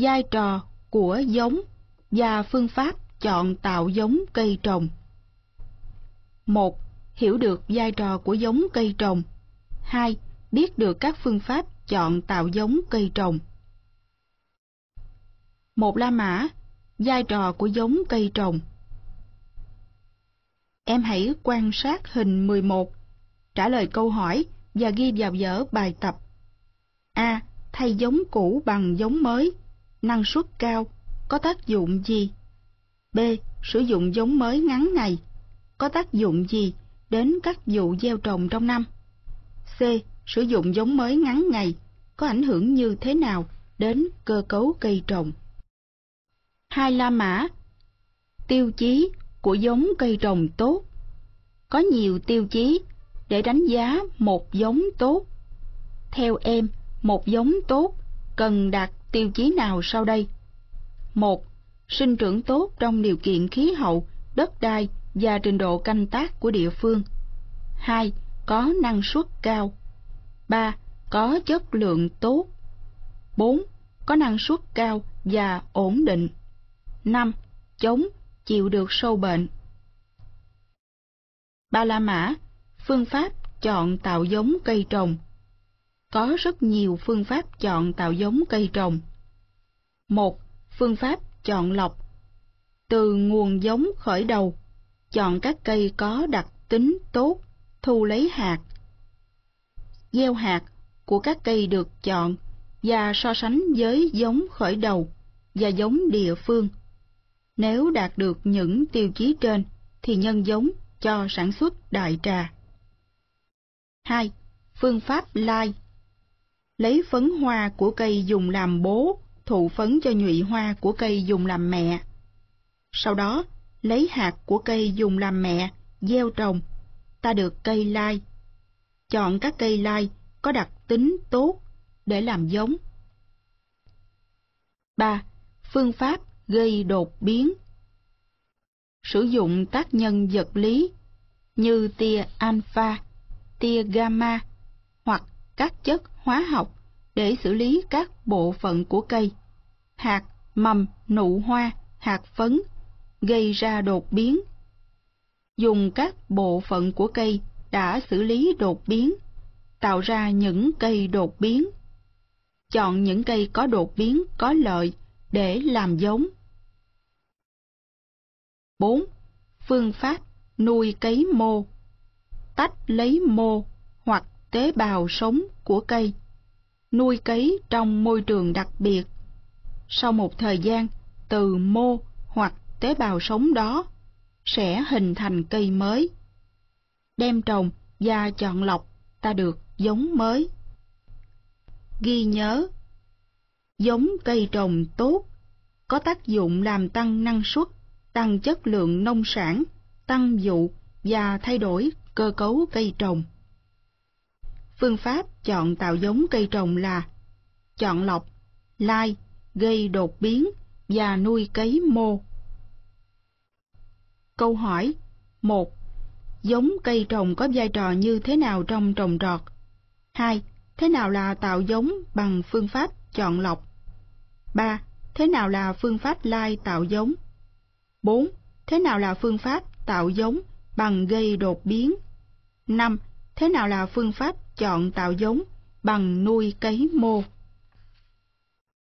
vai trò của giống và phương pháp chọn tạo giống cây trồng. 1. Hiểu được vai trò của giống cây trồng. 2. Biết được các phương pháp chọn tạo giống cây trồng. Một La Mã, vai trò của giống cây trồng. Em hãy quan sát hình 11, trả lời câu hỏi và ghi vào vở bài tập. A. Thay giống cũ bằng giống mới năng suất cao, có tác dụng gì? B. Sử dụng giống mới ngắn ngày, có tác dụng gì đến các vụ gieo trồng trong năm? C. Sử dụng giống mới ngắn ngày, có ảnh hưởng như thế nào đến cơ cấu cây trồng? Hai La Mã Tiêu chí của giống cây trồng tốt Có nhiều tiêu chí để đánh giá một giống tốt. Theo em, một giống tốt cần đạt tiêu chí nào sau đây? một Sinh trưởng tốt trong điều kiện khí hậu, đất đai và trình độ canh tác của địa phương. 2. Có năng suất cao. 3. Có chất lượng tốt. 4. Có năng suất cao và ổn định. 5. Chống, chịu được sâu bệnh. Ba La Mã, phương pháp chọn tạo giống cây trồng có rất nhiều phương pháp chọn tạo giống cây trồng. Một, Phương pháp chọn lọc. Từ nguồn giống khởi đầu, chọn các cây có đặc tính tốt, thu lấy hạt. Gieo hạt của các cây được chọn và so sánh với giống khởi đầu và giống địa phương. Nếu đạt được những tiêu chí trên thì nhân giống cho sản xuất đại trà. 2. Phương pháp lai lấy phấn hoa của cây dùng làm bố, thụ phấn cho nhụy hoa của cây dùng làm mẹ. Sau đó, lấy hạt của cây dùng làm mẹ, gieo trồng, ta được cây lai. Chọn các cây lai có đặc tính tốt để làm giống. 3. Phương pháp gây đột biến Sử dụng tác nhân vật lý như tia alpha, tia gamma hoặc các chất hóa học để xử lý các bộ phận của cây, hạt, mầm, nụ hoa, hạt phấn, gây ra đột biến. Dùng các bộ phận của cây đã xử lý đột biến, tạo ra những cây đột biến. Chọn những cây có đột biến có lợi để làm giống. 4. Phương pháp nuôi cấy mô Tách lấy mô hoặc tế bào sống của cây, nuôi cấy trong môi trường đặc biệt. Sau một thời gian, từ mô hoặc tế bào sống đó sẽ hình thành cây mới. Đem trồng và chọn lọc ta được giống mới. Ghi nhớ, giống cây trồng tốt có tác dụng làm tăng năng suất, tăng chất lượng nông sản, tăng vụ và thay đổi cơ cấu cây trồng. Phương pháp chọn tạo giống cây trồng là chọn lọc, lai, gây đột biến và nuôi cấy mô. Câu hỏi 1. Giống cây trồng có vai trò như thế nào trong trồng trọt? 2. Thế nào là tạo giống bằng phương pháp chọn lọc? 3. Thế nào là phương pháp lai tạo giống? 4. Thế nào là phương pháp tạo giống bằng gây đột biến? 5 thế nào là phương pháp chọn tạo giống bằng nuôi cấy mô.